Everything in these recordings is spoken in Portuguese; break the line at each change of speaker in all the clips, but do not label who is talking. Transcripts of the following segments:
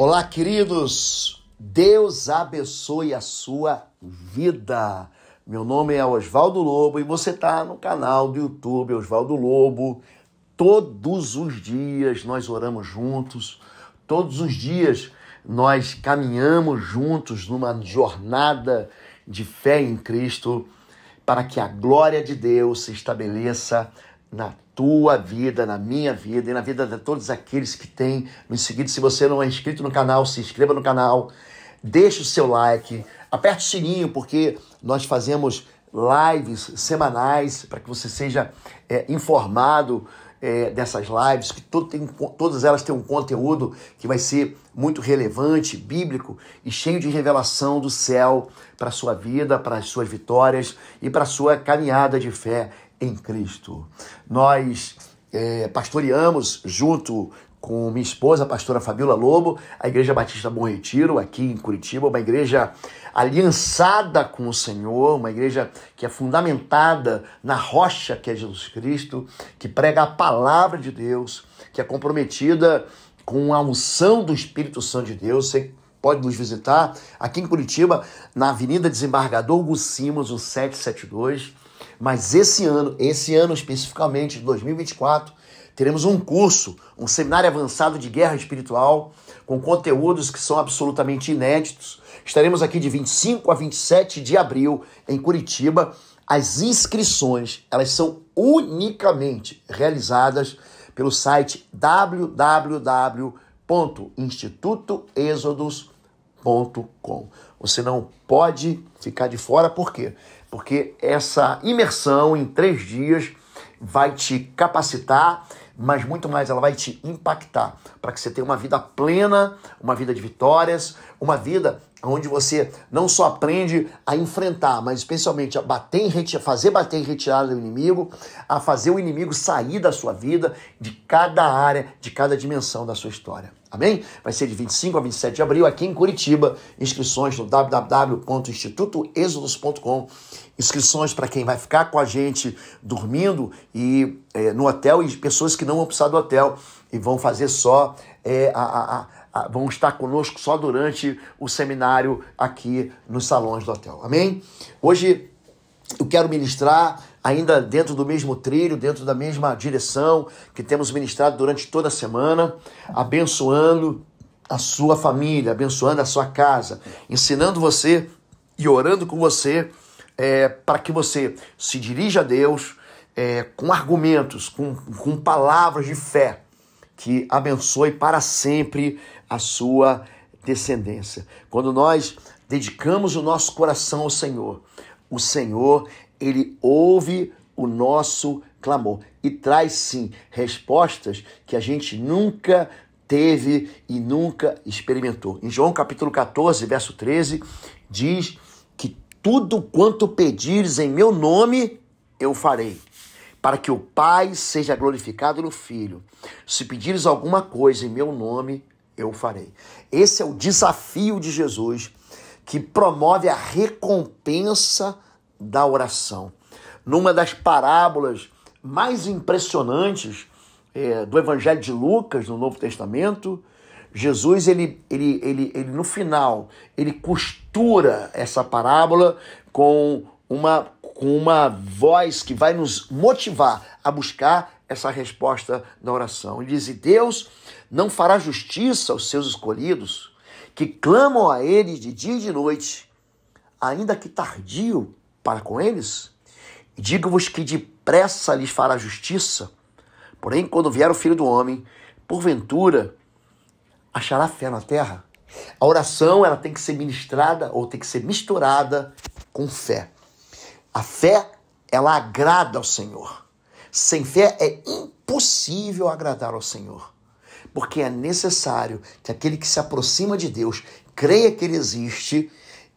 Olá, queridos. Deus abençoe a sua vida. Meu nome é Oswaldo Lobo e você está no canal do YouTube Oswaldo Lobo. Todos os dias nós oramos juntos, todos os dias nós caminhamos juntos numa jornada de fé em Cristo para que a glória de Deus se estabeleça na tua vida, na minha vida e na vida de todos aqueles que têm nos seguido. Se você não é inscrito no canal, se inscreva no canal, deixe o seu like, aperte o sininho, porque nós fazemos lives semanais para que você seja é, informado é, dessas lives, que tem, todas elas têm um conteúdo que vai ser muito relevante, bíblico e cheio de revelação do céu para a sua vida, para as suas vitórias e para a sua caminhada de fé em Cristo. Nós é, pastoreamos junto com minha esposa, a pastora Fabiola Lobo, a Igreja Batista Bom Retiro, aqui em Curitiba, uma igreja aliançada com o Senhor, uma igreja que é fundamentada na rocha que é Jesus Cristo, que prega a palavra de Deus, que é comprometida com a unção do Espírito Santo de Deus. Você pode nos visitar aqui em Curitiba, na Avenida Desembargador Gucimos, o 772. Mas esse ano, esse ano especificamente, de 2024, teremos um curso, um seminário avançado de guerra espiritual, com conteúdos que são absolutamente inéditos. Estaremos aqui de 25 a 27 de abril em Curitiba. As inscrições, elas são unicamente realizadas pelo site www.institutoexodus.com. Você não pode ficar de fora, por quê? Porque essa imersão em três dias vai te capacitar, mas muito mais ela vai te impactar para que você tenha uma vida plena, uma vida de vitórias, uma vida onde você não só aprende a enfrentar, mas especialmente a bater em retirada, fazer bater em retirada do inimigo, a fazer o inimigo sair da sua vida, de cada área, de cada dimensão da sua história. Amém? Vai ser de 25 a 27 de abril aqui em Curitiba. Inscrições no www.institutoexodus.com. Inscrições para quem vai ficar com a gente dormindo e é, no hotel e pessoas que não vão precisar do hotel e vão fazer só é, a, a ah, vão estar conosco só durante o seminário aqui nos salões do hotel. Amém? Hoje eu quero ministrar ainda dentro do mesmo trilho, dentro da mesma direção que temos ministrado durante toda a semana, abençoando a sua família, abençoando a sua casa, ensinando você e orando com você é, para que você se dirija a Deus é, com argumentos, com, com palavras de fé que abençoe para sempre a sua descendência. Quando nós dedicamos o nosso coração ao Senhor, o Senhor, ele ouve o nosso clamor e traz sim respostas que a gente nunca teve e nunca experimentou. Em João capítulo 14, verso 13, diz que tudo quanto pedires em meu nome, eu farei para que o Pai seja glorificado no Filho. Se pedires alguma coisa em meu nome, eu farei. Esse é o desafio de Jesus que promove a recompensa da oração. Numa das parábolas mais impressionantes é, do Evangelho de Lucas no Novo Testamento, Jesus ele, ele, ele, ele no final ele costura essa parábola com uma com uma voz que vai nos motivar a buscar essa resposta na oração. Ele diz: e Deus não fará justiça aos seus escolhidos, que clamam a Ele de dia e de noite, ainda que tardio para com eles? Digo-vos que depressa lhes fará justiça. Porém, quando vier o Filho do Homem, porventura achará fé na terra? A oração ela tem que ser ministrada ou tem que ser misturada com fé. A fé, ela agrada ao Senhor. Sem fé é impossível agradar ao Senhor, porque é necessário que aquele que se aproxima de Deus creia que ele existe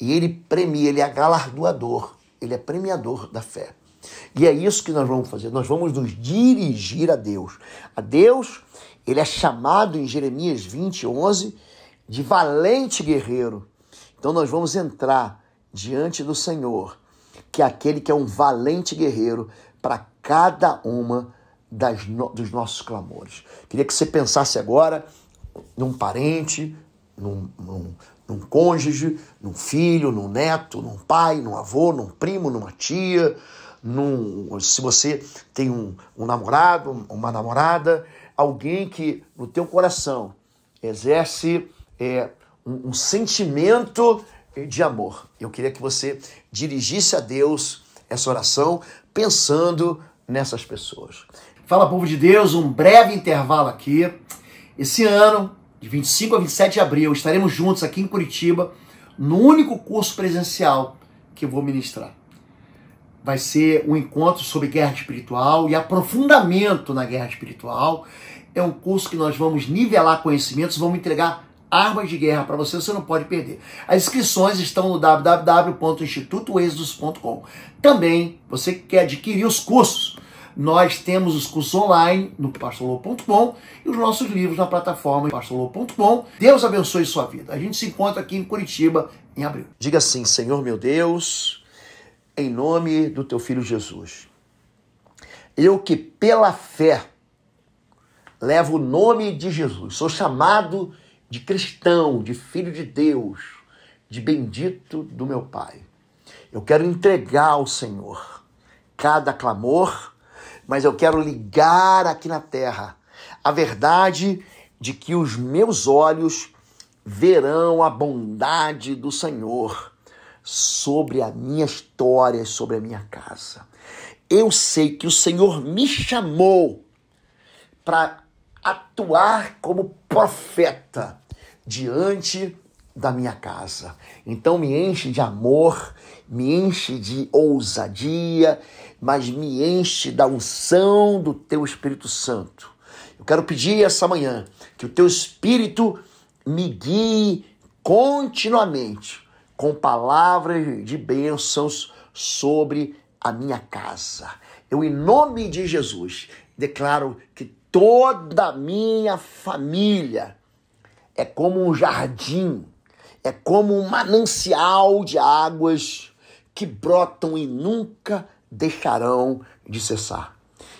e ele premia, ele é galardoador, ele é premiador da fé. E é isso que nós vamos fazer, nós vamos nos dirigir a Deus. A Deus, ele é chamado em Jeremias 20, 11, de valente guerreiro. Então nós vamos entrar diante do Senhor que é aquele que é um valente guerreiro para cada uma das no, dos nossos clamores. Queria que você pensasse agora num parente, num, num, num cônjuge, num filho, num neto, num pai, num avô, num primo, numa tia, num, se você tem um, um namorado, uma namorada, alguém que no teu coração exerce é, um, um sentimento de amor. Eu queria que você dirigisse a Deus essa oração pensando nessas pessoas. Fala, povo de Deus, um breve intervalo aqui. Esse ano, de 25 a 27 de abril, estaremos juntos aqui em Curitiba, no único curso presencial que eu vou ministrar. Vai ser um encontro sobre guerra espiritual e aprofundamento na guerra espiritual. É um curso que nós vamos nivelar conhecimentos, vamos entregar Armas de guerra para você, você não pode perder. As inscrições estão no www.institutoexodus.com. Também, você que quer adquirir os cursos, nós temos os cursos online no pastorlo.com e os nossos livros na plataforma pastorlo.com. Deus abençoe sua vida. A gente se encontra aqui em Curitiba em abril. Diga assim, Senhor meu Deus, em nome do teu filho Jesus. Eu que pela fé levo o nome de Jesus, sou chamado de de cristão, de filho de Deus, de bendito do meu Pai. Eu quero entregar ao Senhor cada clamor, mas eu quero ligar aqui na terra a verdade de que os meus olhos verão a bondade do Senhor sobre a minha história, sobre a minha casa. Eu sei que o Senhor me chamou para atuar como profeta diante da minha casa. Então me enche de amor, me enche de ousadia, mas me enche da unção do teu Espírito Santo. Eu quero pedir essa manhã que o teu Espírito me guie continuamente com palavras de bênçãos sobre a minha casa. Eu, em nome de Jesus, declaro que toda a minha família. É como um jardim, é como um manancial de águas que brotam e nunca deixarão de cessar.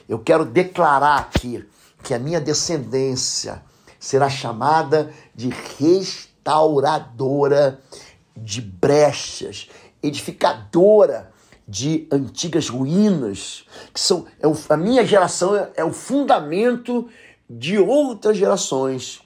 Eu quero declarar aqui que a minha descendência será chamada de restauradora de brechas, edificadora de antigas ruínas, que são é o, a minha geração é, é o fundamento de outras gerações,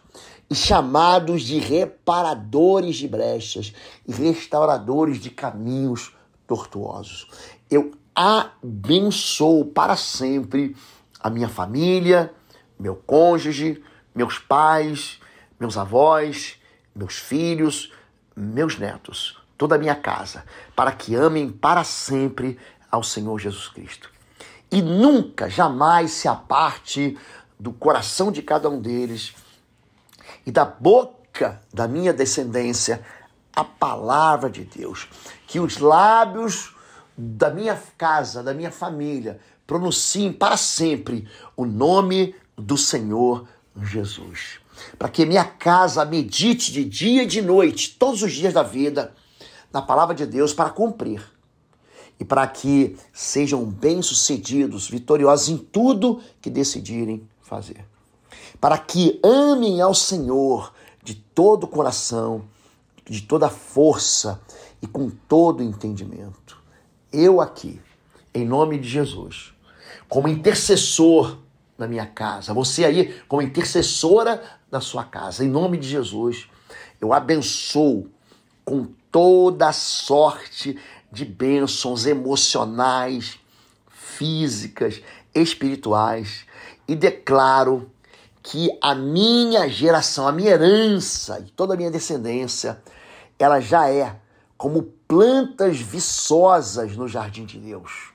e chamados de reparadores de brechas e restauradores de caminhos tortuosos. Eu abençoo para sempre a minha família, meu cônjuge, meus pais, meus avós, meus filhos, meus netos toda a minha casa, para que amem para sempre ao Senhor Jesus Cristo. E nunca, jamais se aparte do coração de cada um deles e da boca da minha descendência a palavra de Deus. Que os lábios da minha casa, da minha família, pronunciem para sempre o nome do Senhor Jesus. Para que minha casa medite de dia e de noite, todos os dias da vida, na palavra de Deus para cumprir e para que sejam bem-sucedidos, vitoriosos em tudo que decidirem fazer. Para que amem ao Senhor de todo o coração, de toda a força e com todo o entendimento. Eu aqui, em nome de Jesus, como intercessor na minha casa, você aí como intercessora na sua casa, em nome de Jesus, eu abençoo com toda sorte de bênçãos emocionais, físicas, espirituais e declaro que a minha geração, a minha herança e toda a minha descendência, ela já é como plantas viçosas no jardim de Deus.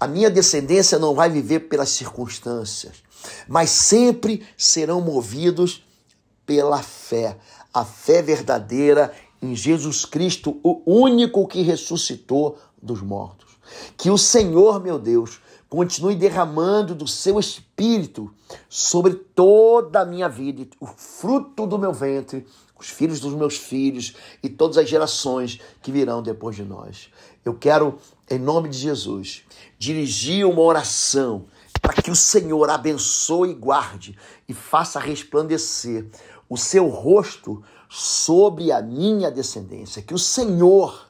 A minha descendência não vai viver pelas circunstâncias, mas sempre serão movidos pela fé, a fé verdadeira em Jesus Cristo, o único que ressuscitou dos mortos. Que o Senhor, meu Deus, continue derramando do seu espírito sobre toda a minha vida, o fruto do meu ventre, os filhos dos meus filhos e todas as gerações que virão depois de nós. Eu quero, em nome de Jesus, dirigir uma oração para que o Senhor abençoe e guarde e faça resplandecer o seu rosto sobre a minha descendência. Que o Senhor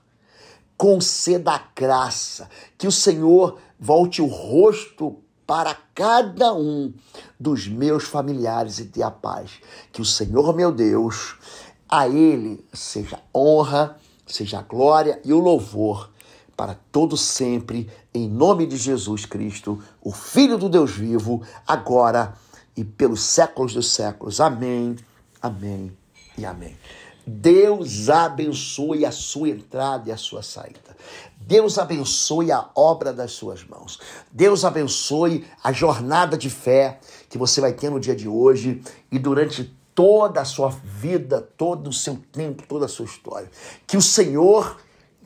conceda a graça, que o Senhor volte o rosto para cada um dos meus familiares e dê a paz. Que o Senhor, meu Deus, a Ele seja honra, seja glória e o louvor para todo sempre, em nome de Jesus Cristo, o Filho do Deus vivo, agora e pelos séculos dos séculos. Amém. Amém e amém. Deus abençoe a sua entrada e a sua saída. Deus abençoe a obra das suas mãos. Deus abençoe a jornada de fé que você vai ter no dia de hoje e durante toda a sua vida, todo o seu tempo, toda a sua história. Que o Senhor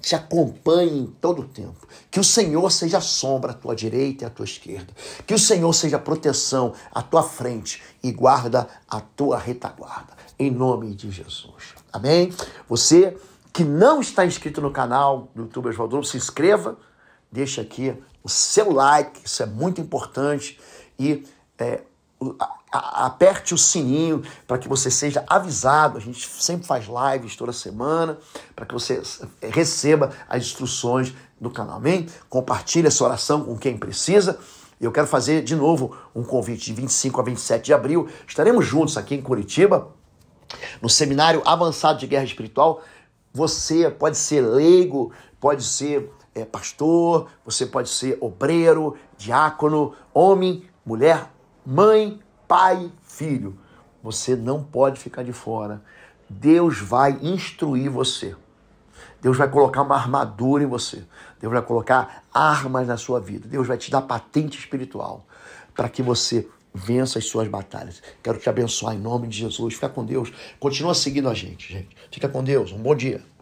te acompanhe em todo o tempo. Que o Senhor seja sombra à tua direita e à tua esquerda. Que o Senhor seja proteção à tua frente e guarda à tua retaguarda. Em nome de Jesus. Amém? Você que não está inscrito no canal do YouTube Oswaldo, se inscreva, deixa aqui o seu like, isso é muito importante. E é, aperte o sininho para que você seja avisado. A gente sempre faz lives toda semana para que você receba as instruções do canal. Amém? Compartilhe essa oração com quem precisa. Eu quero fazer de novo um convite de 25 a 27 de abril. Estaremos juntos aqui em Curitiba no seminário avançado de guerra espiritual. Você pode ser leigo, pode ser é, pastor, você pode ser obreiro, diácono, homem, mulher, mãe, pai, filho. Você não pode ficar de fora. Deus vai instruir você. Deus vai colocar uma armadura em você. Deus vai colocar armas na sua vida. Deus vai te dar patente espiritual para que você vença as suas batalhas. Quero te abençoar em nome de Jesus. Fica com Deus. Continua seguindo a gente, gente. Fica com Deus. Um bom dia.